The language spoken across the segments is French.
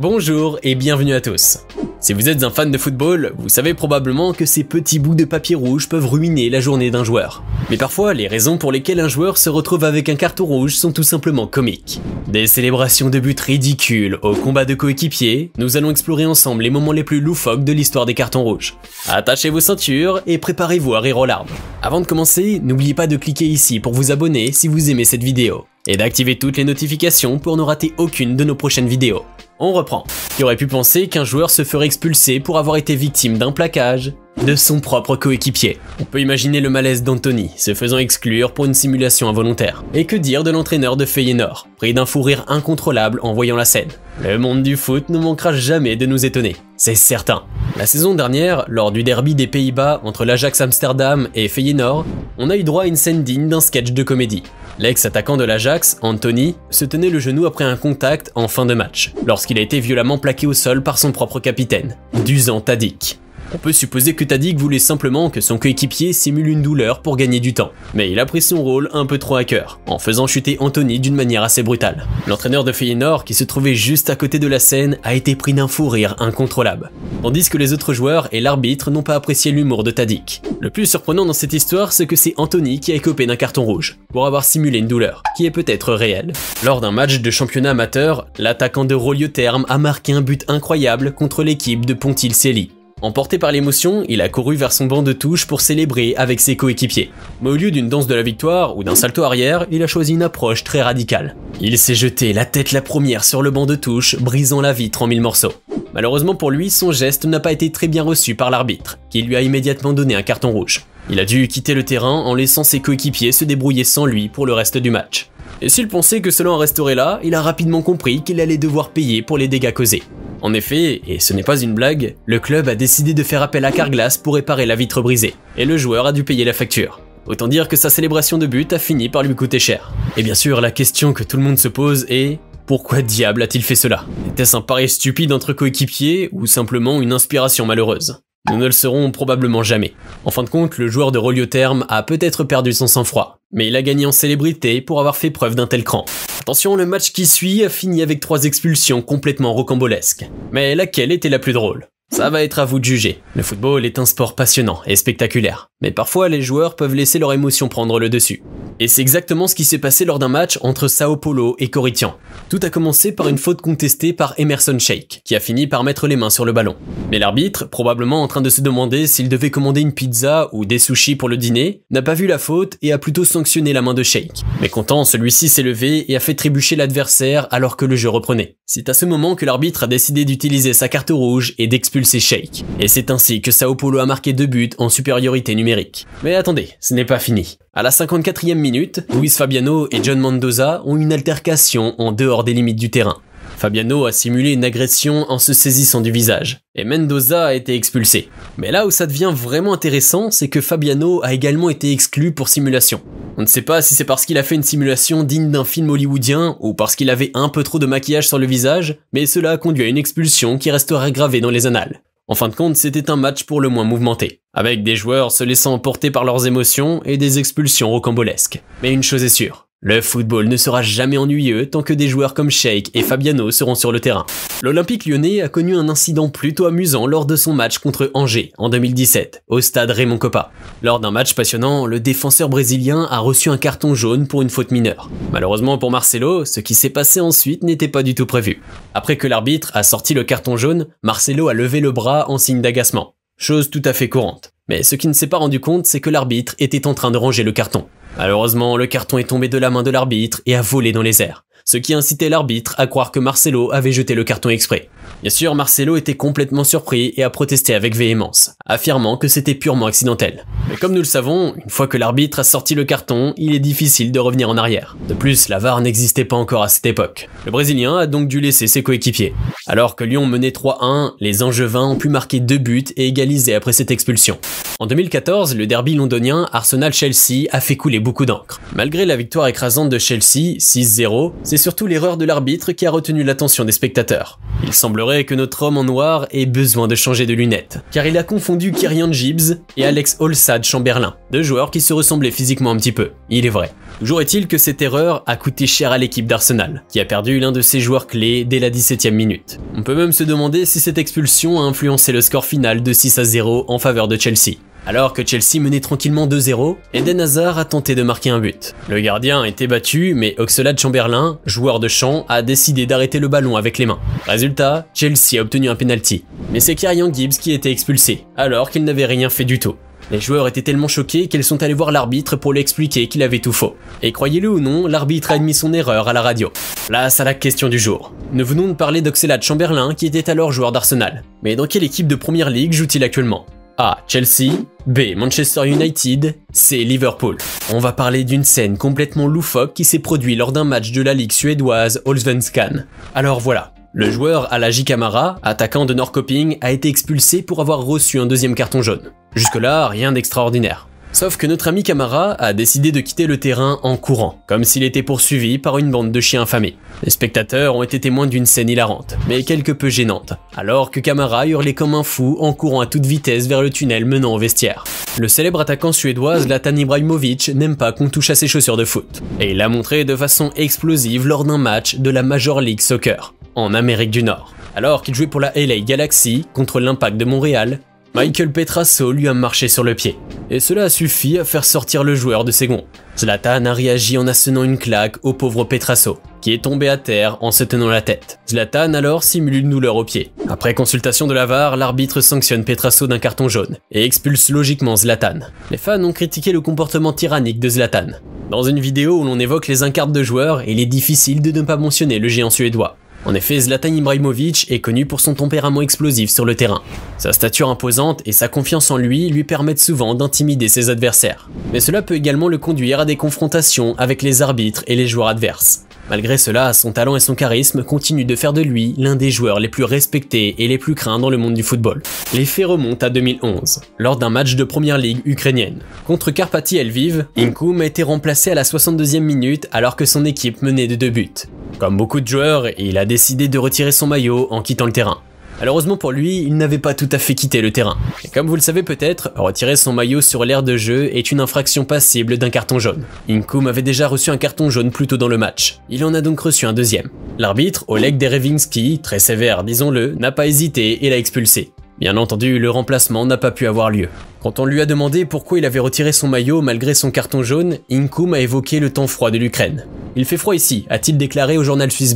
Bonjour et bienvenue à tous. Si vous êtes un fan de football, vous savez probablement que ces petits bouts de papier rouge peuvent ruiner la journée d'un joueur. Mais parfois, les raisons pour lesquelles un joueur se retrouve avec un carton rouge sont tout simplement comiques. Des célébrations de buts ridicules au combat de coéquipiers, nous allons explorer ensemble les moments les plus loufoques de l'histoire des cartons rouges. Attachez vos ceintures et préparez-vous à rire aux larmes. Avant de commencer, n'oubliez pas de cliquer ici pour vous abonner si vous aimez cette vidéo, et d'activer toutes les notifications pour ne rater aucune de nos prochaines vidéos. On reprend. Qui aurait pu penser qu'un joueur se ferait expulser pour avoir été victime d'un plaquage de son propre coéquipier. On peut imaginer le malaise d'Anthony, se faisant exclure pour une simulation involontaire. Et que dire de l'entraîneur de Feyenoord, pris d'un fou rire incontrôlable en voyant la scène Le monde du foot ne manquera jamais de nous étonner c'est certain. La saison dernière, lors du derby des Pays-Bas entre l'Ajax Amsterdam et Feyenoord, on a eu droit à une scène digne d'un sketch de comédie. L'ex-attaquant de l'Ajax, Anthony, se tenait le genou après un contact en fin de match, lorsqu'il a été violemment plaqué au sol par son propre capitaine, Dusan Tadic. On peut supposer que Tadic voulait simplement que son coéquipier simule une douleur pour gagner du temps, mais il a pris son rôle un peu trop à cœur, en faisant chuter Anthony d'une manière assez brutale. L'entraîneur de Feyenoord, qui se trouvait juste à côté de la scène, a été pris d'un fou rire incontrôlable, tandis que les autres joueurs et l'arbitre n'ont pas apprécié l'humour de Tadic. Le plus surprenant dans cette histoire, c'est que c'est Anthony qui a écopé d'un carton rouge, pour avoir simulé une douleur, qui est peut-être réelle. Lors d'un match de championnat amateur, l'attaquant de Rolioterme a marqué un but incroyable contre l'équipe de Pontil Emporté par l'émotion, il a couru vers son banc de touche pour célébrer avec ses coéquipiers. Mais au lieu d'une danse de la victoire ou d'un salto arrière, il a choisi une approche très radicale. Il s'est jeté la tête la première sur le banc de touche, brisant la vitre en mille morceaux. Malheureusement pour lui, son geste n'a pas été très bien reçu par l'arbitre, qui lui a immédiatement donné un carton rouge. Il a dû quitter le terrain en laissant ses coéquipiers se débrouiller sans lui pour le reste du match. Et s'il pensait que cela en resterait là, il a rapidement compris qu'il allait devoir payer pour les dégâts causés. En effet, et ce n'est pas une blague, le club a décidé de faire appel à Carglass pour réparer la vitre brisée, et le joueur a dû payer la facture. Autant dire que sa célébration de but a fini par lui coûter cher. Et bien sûr, la question que tout le monde se pose est pourquoi diable a-t-il fait cela Était-ce un pari stupide entre coéquipiers ou simplement une inspiration malheureuse Nous ne le saurons probablement jamais. En fin de compte, le joueur de Rolio Terme a peut-être perdu son sang-froid, mais il a gagné en célébrité pour avoir fait preuve d'un tel cran. Attention, le match qui suit a fini avec trois expulsions complètement rocambolesques. Mais laquelle était la plus drôle ça va être à vous de juger. Le football est un sport passionnant et spectaculaire, mais parfois les joueurs peuvent laisser leur émotion prendre le dessus. Et c'est exactement ce qui s'est passé lors d'un match entre Sao Paulo et Corinthians. Tout a commencé par une faute contestée par Emerson Sheik, qui a fini par mettre les mains sur le ballon. Mais l'arbitre, probablement en train de se demander s'il devait commander une pizza ou des sushis pour le dîner, n'a pas vu la faute et a plutôt sanctionné la main de Shake. content, celui-ci s'est levé et a fait trébucher l'adversaire alors que le jeu reprenait. C'est à ce moment que l'arbitre a décidé d'utiliser sa carte rouge et d'expulser et c'est ainsi que Sao Paulo a marqué deux buts en supériorité numérique. Mais attendez, ce n'est pas fini. À la 54e minute, Luis Fabiano et John Mendoza ont une altercation en dehors des limites du terrain. Fabiano a simulé une agression en se saisissant du visage, et Mendoza a été expulsé. Mais là où ça devient vraiment intéressant, c'est que Fabiano a également été exclu pour simulation. On ne sait pas si c'est parce qu'il a fait une simulation digne d'un film hollywoodien ou parce qu'il avait un peu trop de maquillage sur le visage, mais cela a conduit à une expulsion qui restera gravée dans les annales. En fin de compte, c'était un match pour le moins mouvementé, avec des joueurs se laissant emporter par leurs émotions et des expulsions rocambolesques. Mais une chose est sûre, le football ne sera jamais ennuyeux tant que des joueurs comme Sheikh et Fabiano seront sur le terrain. L'Olympique lyonnais a connu un incident plutôt amusant lors de son match contre Angers en 2017, au stade Raymond Coppa. Lors d'un match passionnant, le défenseur brésilien a reçu un carton jaune pour une faute mineure. Malheureusement pour Marcelo, ce qui s'est passé ensuite n'était pas du tout prévu. Après que l'arbitre a sorti le carton jaune, Marcelo a levé le bras en signe d'agacement chose tout à fait courante. Mais ce qui ne s'est pas rendu compte, c'est que l'arbitre était en train de ranger le carton. Malheureusement, le carton est tombé de la main de l'arbitre et a volé dans les airs ce qui incitait l'arbitre à croire que Marcelo avait jeté le carton exprès. Bien sûr, Marcelo était complètement surpris et a protesté avec véhémence, affirmant que c'était purement accidentel. Mais comme nous le savons, une fois que l'arbitre a sorti le carton, il est difficile de revenir en arrière. De plus, la VAR n'existait pas encore à cette époque. Le Brésilien a donc dû laisser ses coéquipiers. Alors que Lyon menait 3-1, les Angevins ont pu marquer deux buts et égaliser après cette expulsion. En 2014, le derby londonien Arsenal-Chelsea a fait couler beaucoup d'encre. Malgré la victoire écrasante de Chelsea, 6-0, c'est surtout l'erreur de l'arbitre qui a retenu l'attention des spectateurs. Il semblerait que notre homme en noir ait besoin de changer de lunettes, car il a confondu Kyrian Gibbs et Alex Olsad Chamberlain, deux joueurs qui se ressemblaient physiquement un petit peu, il est vrai. Toujours est-il que cette erreur a coûté cher à l'équipe d'Arsenal, qui a perdu l'un de ses joueurs clés dès la 17ème minute. On peut même se demander si cette expulsion a influencé le score final de 6 à 0 en faveur de Chelsea. Alors que Chelsea menait tranquillement 2-0, Eden Hazard a tenté de marquer un but. Le gardien a été battu, mais Oxlade Chamberlain, joueur de champ, a décidé d'arrêter le ballon avec les mains. Résultat, Chelsea a obtenu un penalty. Mais c'est Kyrian Gibbs qui était expulsé, alors qu'il n'avait rien fait du tout. Les joueurs étaient tellement choqués qu'ils sont allés voir l'arbitre pour lui expliquer qu'il avait tout faux. Et croyez-le ou non, l'arbitre a admis son erreur à la radio. Place à la question du jour. Nous venons de parler d'Oxelade Chamberlain qui était alors joueur d'Arsenal. Mais dans quelle équipe de première ligue joue-t-il actuellement a. Chelsea, B. Manchester United, C. Liverpool. On va parler d'une scène complètement loufoque qui s'est produite lors d'un match de la ligue suédoise Allsvenskan. Alors voilà, le joueur la Kamara, attaquant de Norrköping, a été expulsé pour avoir reçu un deuxième carton jaune. Jusque-là, rien d'extraordinaire. Sauf que notre ami Kamara a décidé de quitter le terrain en courant, comme s'il était poursuivi par une bande de chiens infamés. Les spectateurs ont été témoins d'une scène hilarante, mais quelque peu gênante, alors que Kamara hurlait comme un fou en courant à toute vitesse vers le tunnel menant au vestiaire. Le célèbre attaquant suédois Latani Ibrahimovic n'aime pas qu'on touche à ses chaussures de foot, et il l'a montré de façon explosive lors d'un match de la Major League Soccer, en Amérique du Nord. Alors qu'il jouait pour la LA Galaxy contre l'Impact de Montréal, Michael Petrasso lui a marché sur le pied et cela a suffi à faire sortir le joueur de ses gonds. Zlatan a réagi en assenant une claque au pauvre Petrasso, qui est tombé à terre en se tenant la tête. Zlatan alors simule une douleur au pied. Après consultation de l'avare, l'arbitre sanctionne Petrasso d'un carton jaune et expulse logiquement Zlatan. Les fans ont critiqué le comportement tyrannique de Zlatan. Dans une vidéo où l'on évoque les incartes de joueurs, il est difficile de ne pas mentionner le géant suédois. En effet, Zlatan Ibrahimovic est connu pour son tempérament explosif sur le terrain. Sa stature imposante et sa confiance en lui lui permettent souvent d'intimider ses adversaires. Mais cela peut également le conduire à des confrontations avec les arbitres et les joueurs adverses. Malgré cela, son talent et son charisme continuent de faire de lui l'un des joueurs les plus respectés et les plus craints dans le monde du football. Les faits remontent à 2011, lors d'un match de première ligue ukrainienne. Contre Karpaty Elviv, Inkoum a été remplacé à la 62e minute alors que son équipe menait de deux buts. Comme beaucoup de joueurs, il a décidé de retirer son maillot en quittant le terrain. Malheureusement pour lui, il n'avait pas tout à fait quitté le terrain. Et comme vous le savez peut-être, retirer son maillot sur l'aire de jeu est une infraction passible d'un carton jaune. Inkoum avait déjà reçu un carton jaune plus tôt dans le match. Il en a donc reçu un deuxième. L'arbitre, Oleg Derevinsky, très sévère disons-le, n'a pas hésité et l'a expulsé. Bien entendu, le remplacement n'a pas pu avoir lieu. Quand on lui a demandé pourquoi il avait retiré son maillot malgré son carton jaune, Inkoum a évoqué le temps froid de l'Ukraine. Il fait froid ici, a-t-il déclaré au journal suisse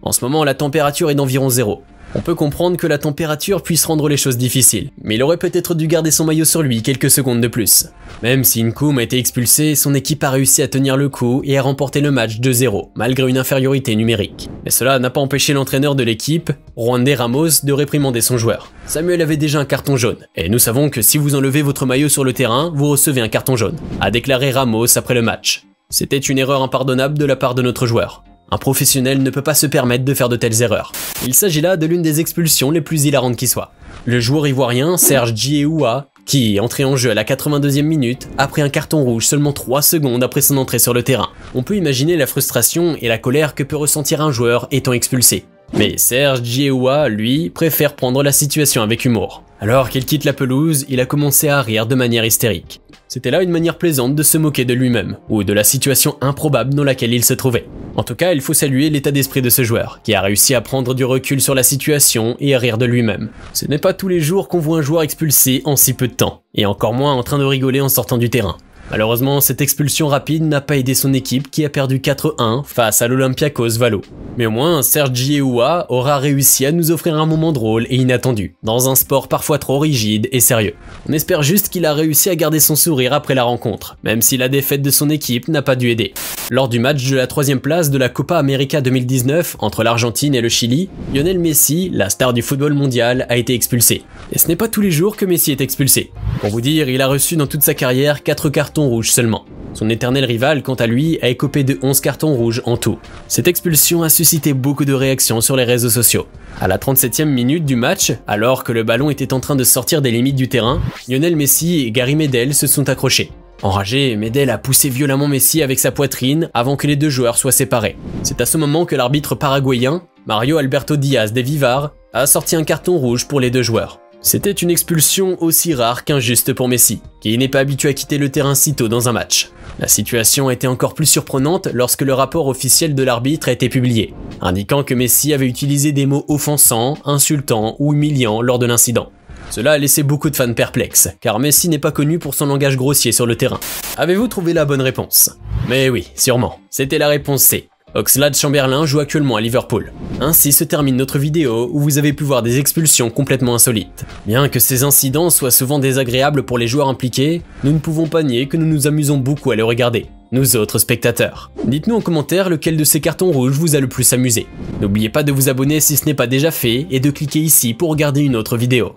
En ce moment, la température est d'environ zéro. On peut comprendre que la température puisse rendre les choses difficiles, mais il aurait peut-être dû garder son maillot sur lui quelques secondes de plus. Même si Nkoum a été expulsé, son équipe a réussi à tenir le coup et à remporter le match 2-0, malgré une infériorité numérique. Mais cela n'a pas empêché l'entraîneur de l'équipe, Juan Ramos, de réprimander son joueur. Samuel avait déjà un carton jaune, et nous savons que si vous enlevez votre maillot sur le terrain, vous recevez un carton jaune, a déclaré Ramos après le match. C'était une erreur impardonnable de la part de notre joueur. Un professionnel ne peut pas se permettre de faire de telles erreurs. Il s'agit là de l'une des expulsions les plus hilarantes qui soit. Le joueur ivoirien Serge Dieoua, qui est entré en jeu à la 82e minute, a pris un carton rouge seulement 3 secondes après son entrée sur le terrain. On peut imaginer la frustration et la colère que peut ressentir un joueur étant expulsé. Mais Serge Gieoua, lui, préfère prendre la situation avec humour. Alors qu'il quitte la pelouse, il a commencé à rire de manière hystérique. C'était là une manière plaisante de se moquer de lui-même, ou de la situation improbable dans laquelle il se trouvait. En tout cas, il faut saluer l'état d'esprit de ce joueur, qui a réussi à prendre du recul sur la situation et à rire de lui-même. Ce n'est pas tous les jours qu'on voit un joueur expulsé en si peu de temps, et encore moins en train de rigoler en sortant du terrain. Malheureusement, cette expulsion rapide n'a pas aidé son équipe qui a perdu 4-1 face à l'Olympiakos Valo. Mais au moins, Sergi Eoua aura réussi à nous offrir un moment drôle et inattendu, dans un sport parfois trop rigide et sérieux. On espère juste qu'il a réussi à garder son sourire après la rencontre, même si la défaite de son équipe n'a pas dû aider. Lors du match de la troisième place de la Copa América 2019 entre l'Argentine et le Chili, Lionel Messi, la star du football mondial, a été expulsé. Et ce n'est pas tous les jours que Messi est expulsé. Pour vous dire, il a reçu dans toute sa carrière 4 cartons rouge seulement. Son éternel rival, quant à lui, a écopé de 11 cartons rouges en tout. Cette expulsion a suscité beaucoup de réactions sur les réseaux sociaux. À la 37e minute du match, alors que le ballon était en train de sortir des limites du terrain, Lionel Messi et Gary Medel se sont accrochés. Enragé, Medel a poussé violemment Messi avec sa poitrine avant que les deux joueurs soient séparés. C'est à ce moment que l'arbitre paraguayen, Mario Alberto Diaz de Vivar, a sorti un carton rouge pour les deux joueurs. C'était une expulsion aussi rare qu'injuste pour Messi, qui n'est pas habitué à quitter le terrain si tôt dans un match. La situation était encore plus surprenante lorsque le rapport officiel de l'arbitre a été publié, indiquant que Messi avait utilisé des mots offensants, insultants ou humiliants lors de l'incident. Cela a laissé beaucoup de fans perplexes, car Messi n'est pas connu pour son langage grossier sur le terrain. Avez-vous trouvé la bonne réponse Mais oui, sûrement. C'était la réponse C, Oxlade Chamberlain joue actuellement à Liverpool. Ainsi se termine notre vidéo où vous avez pu voir des expulsions complètement insolites. Bien que ces incidents soient souvent désagréables pour les joueurs impliqués, nous ne pouvons pas nier que nous nous amusons beaucoup à les regarder nous autres spectateurs. Dites-nous en commentaire lequel de ces cartons rouges vous a le plus amusé. N'oubliez pas de vous abonner si ce n'est pas déjà fait et de cliquer ici pour regarder une autre vidéo.